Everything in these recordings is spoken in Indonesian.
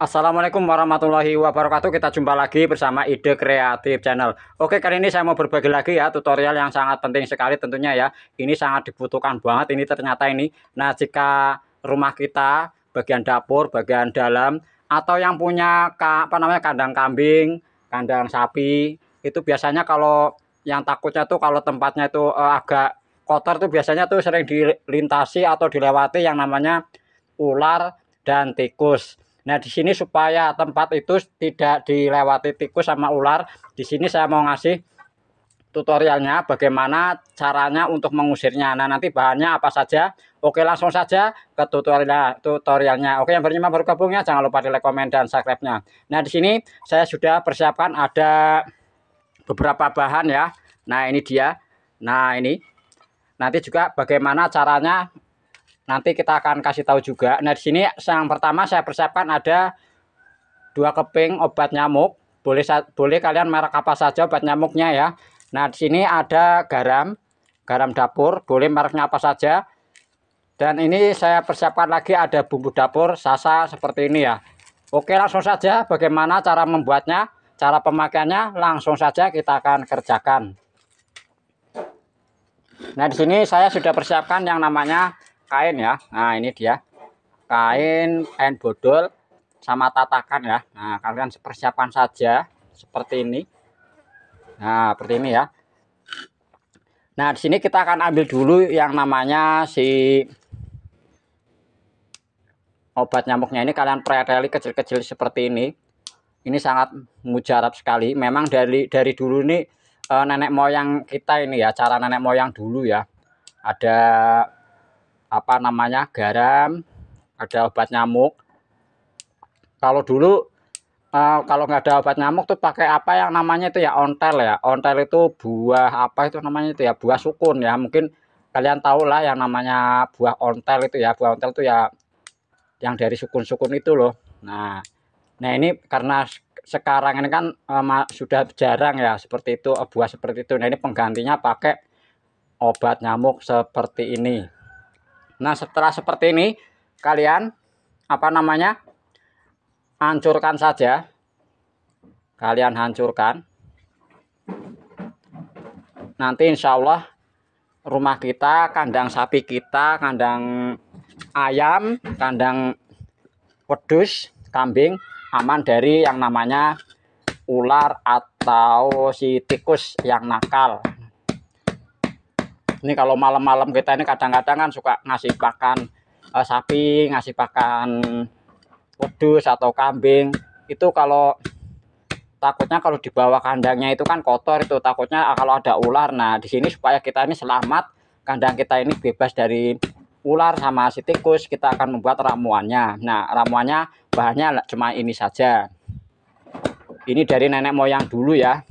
Assalamualaikum warahmatullahi wabarakatuh Kita jumpa lagi bersama Ide Kreatif Channel Oke kali ini saya mau berbagi lagi ya Tutorial yang sangat penting sekali tentunya ya Ini sangat dibutuhkan banget ini ternyata ini Nah jika rumah kita Bagian dapur, bagian dalam Atau yang punya apa namanya kandang kambing Kandang sapi Itu biasanya kalau yang takutnya tuh Kalau tempatnya itu eh, agak kotor tuh biasanya tuh sering dilintasi atau dilewati yang namanya ular dan tikus Nah, di sini supaya tempat itu tidak dilewati tikus sama ular, di sini saya mau ngasih tutorialnya bagaimana caranya untuk mengusirnya. Nah, nanti bahannya apa saja? Oke, langsung saja ke tutorialnya. tutorialnya. Oke, yang bernyaman baru gabung jangan lupa di like, komen, dan subscribe-nya. Nah, di sini saya sudah persiapkan ada beberapa bahan ya. Nah, ini dia. Nah, ini. Nanti juga bagaimana caranya Nanti kita akan kasih tahu juga. Nah, di sini yang pertama saya persiapkan ada dua keping obat nyamuk. Boleh boleh kalian merek apa saja obat nyamuknya ya. Nah, di sini ada garam, garam dapur, boleh mereknya apa saja. Dan ini saya persiapkan lagi ada bumbu dapur sasa seperti ini ya. Oke, langsung saja bagaimana cara membuatnya, cara pemakaiannya langsung saja kita akan kerjakan. Nah, di sini saya sudah persiapkan yang namanya kain ya nah ini dia kain kain bodol sama tatakan ya nah kalian persiapan saja seperti ini nah seperti ini ya nah di sini kita akan ambil dulu yang namanya si obat nyamuknya ini kalian preteli kecil-kecil seperti ini ini sangat mujarab sekali memang dari dari dulu nih eh, nenek moyang kita ini ya cara nenek moyang dulu ya ada apa namanya garam ada obat nyamuk kalau dulu uh, kalau nggak ada obat nyamuk tuh pakai apa yang namanya itu ya ontel ya ontel itu buah apa itu namanya itu ya buah sukun ya mungkin kalian tahu lah yang namanya buah ontel itu ya buah ontel itu ya yang dari sukun-sukun itu loh nah nah ini karena sekarang ini kan um, sudah jarang ya seperti itu eh, buah seperti itu nah ini penggantinya pakai obat nyamuk seperti ini Nah setelah seperti ini kalian apa namanya hancurkan saja. Kalian hancurkan. Nanti insya Allah rumah kita, kandang sapi kita, kandang ayam, kandang wedus, kambing aman dari yang namanya ular atau si tikus yang nakal ini kalau malam-malam kita ini kadang-kadang kan suka ngasih pakan uh, sapi ngasih pakan kudus atau kambing itu kalau takutnya kalau dibawa kandangnya itu kan kotor itu takutnya ah, kalau ada ular nah di sini supaya kita ini selamat kandang kita ini bebas dari ular sama si tikus kita akan membuat ramuannya nah ramuannya bahannya cuma ini saja ini dari nenek moyang dulu ya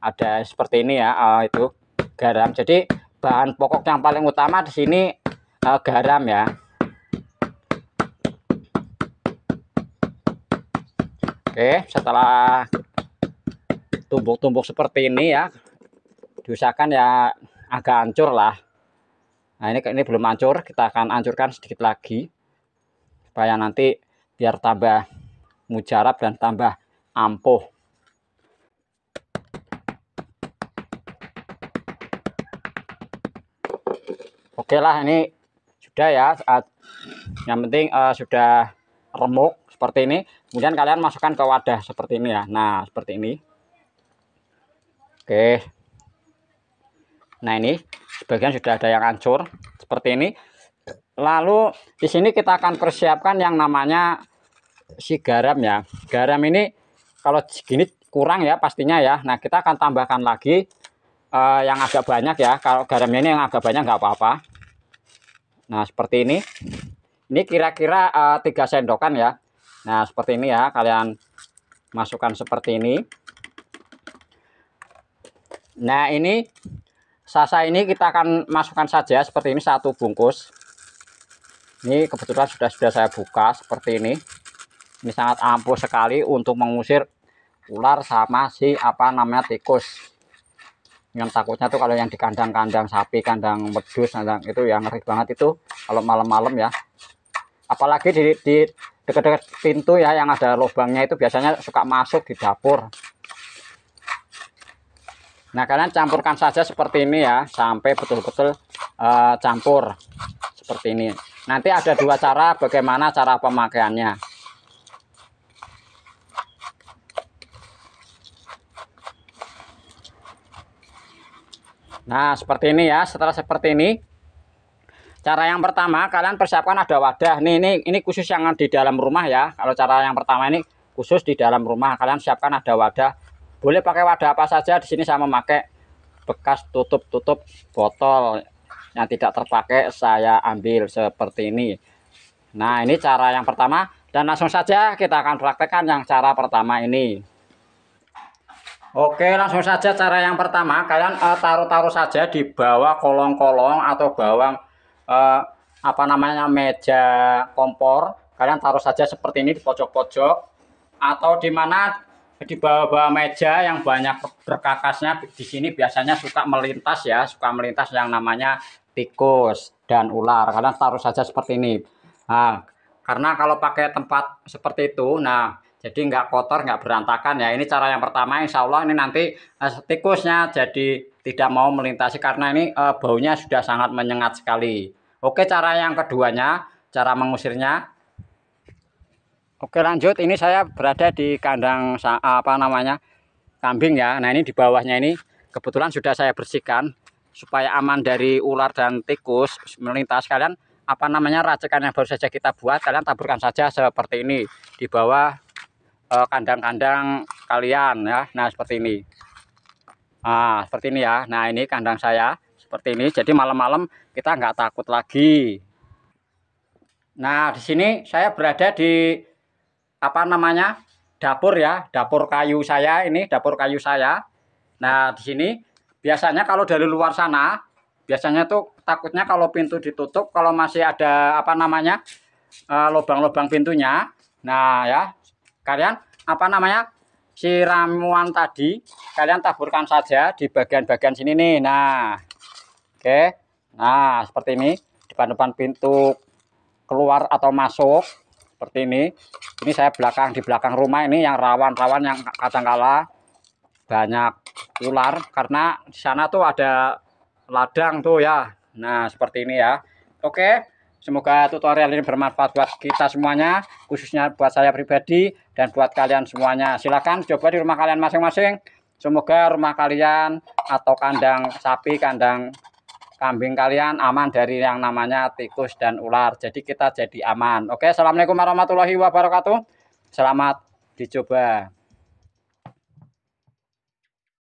ada seperti ini ya eh, itu garam jadi bahan pokok yang paling utama di sini uh, garam ya. Oke, setelah tumbuk-tumbuk seperti ini ya, diusahakan ya agak hancur lah. Nah ini ini belum hancur, kita akan hancurkan sedikit lagi supaya nanti biar tambah mujarab dan tambah ampuh. oke lah ini sudah ya saat yang penting uh, sudah remuk seperti ini kemudian kalian masukkan ke wadah seperti ini ya nah seperti ini oke nah ini sebagian sudah ada yang hancur seperti ini lalu di sini kita akan persiapkan yang namanya si garam ya garam ini kalau segini kurang ya pastinya ya nah kita akan tambahkan lagi uh, yang agak banyak ya kalau garamnya ini yang agak banyak nggak apa-apa Nah, seperti ini. Ini kira-kira uh, eh, 3 sendokan ya. Nah, seperti ini ya. Kalian masukkan seperti ini. Nah, ini sasa ini kita akan masukkan saja seperti ini satu bungkus. Ini kebetulan sudah sudah saya buka seperti ini. Ini sangat ampuh sekali untuk mengusir ular sama si apa namanya tikus yang takutnya tuh kalau yang di kandang-kandang sapi, kandang wedus, kandang itu yang ngeri banget itu kalau malam-malam ya. Apalagi di, di dekat-dekat pintu ya yang ada lubangnya itu biasanya suka masuk di dapur. Nah kalian campurkan saja seperti ini ya sampai betul-betul uh, campur seperti ini. Nanti ada dua cara bagaimana cara pemakaiannya. Nah, seperti ini ya. Setelah seperti ini, cara yang pertama kalian persiapkan ada wadah. Nih, ini ini khusus yang di dalam rumah ya. Kalau cara yang pertama ini khusus di dalam rumah, kalian siapkan ada wadah. Boleh pakai wadah apa saja. Di sini saya memakai bekas tutup-tutup botol yang tidak terpakai saya ambil seperti ini. Nah, ini cara yang pertama dan langsung saja kita akan praktekkan yang cara pertama ini. Oke, langsung saja cara yang pertama, kalian eh, taruh-taruh uh, saja di bawah kolong-kolong atau bawang uh, apa namanya meja kompor. Kalian taruh saja seperti ini di pojok-pojok atau di mana di bawah-bawah meja yang banyak berkakasnya di sini biasanya suka melintas ya, suka melintas yang namanya tikus dan ular. Kalian taruh saja seperti ini. Nah, karena kalau pakai tempat seperti itu, nah jadi nggak kotor nggak berantakan ya ini cara yang pertama insya Allah ini nanti uh, tikusnya jadi tidak mau melintasi karena ini uh, baunya sudah sangat menyengat sekali oke cara yang keduanya cara mengusirnya oke lanjut ini saya berada di kandang apa namanya kambing ya nah ini di bawahnya ini kebetulan sudah saya bersihkan supaya aman dari ular dan tikus melintas kalian apa namanya racikan yang baru saja kita buat kalian taburkan saja seperti ini di bawah Eh, kandang-kandang kalian ya. Nah, seperti ini. Nah, seperti ini ya. Nah, ini kandang saya seperti ini. Jadi malam-malam kita nggak takut lagi. Nah, di sini saya berada di apa namanya? dapur ya, dapur kayu saya ini, dapur kayu saya. Nah, di sini biasanya kalau dari luar sana biasanya tuh takutnya kalau pintu ditutup kalau masih ada apa namanya eh, lubang-lubang pintunya. Nah, ya, kalian apa namanya si ramuan tadi kalian taburkan saja di bagian-bagian sini nih nah oke okay. nah seperti ini depan-depan pintu keluar atau masuk seperti ini ini saya belakang di belakang rumah ini yang rawan-rawan yang kala banyak ular karena di sana tuh ada ladang tuh ya nah seperti ini ya oke okay. Semoga tutorial ini bermanfaat buat kita semuanya, khususnya buat saya pribadi dan buat kalian semuanya. Silahkan coba di rumah kalian masing-masing. Semoga rumah kalian atau kandang sapi, kandang kambing kalian aman dari yang namanya tikus dan ular. Jadi kita jadi aman. Oke, Assalamualaikum warahmatullahi wabarakatuh. Selamat dicoba.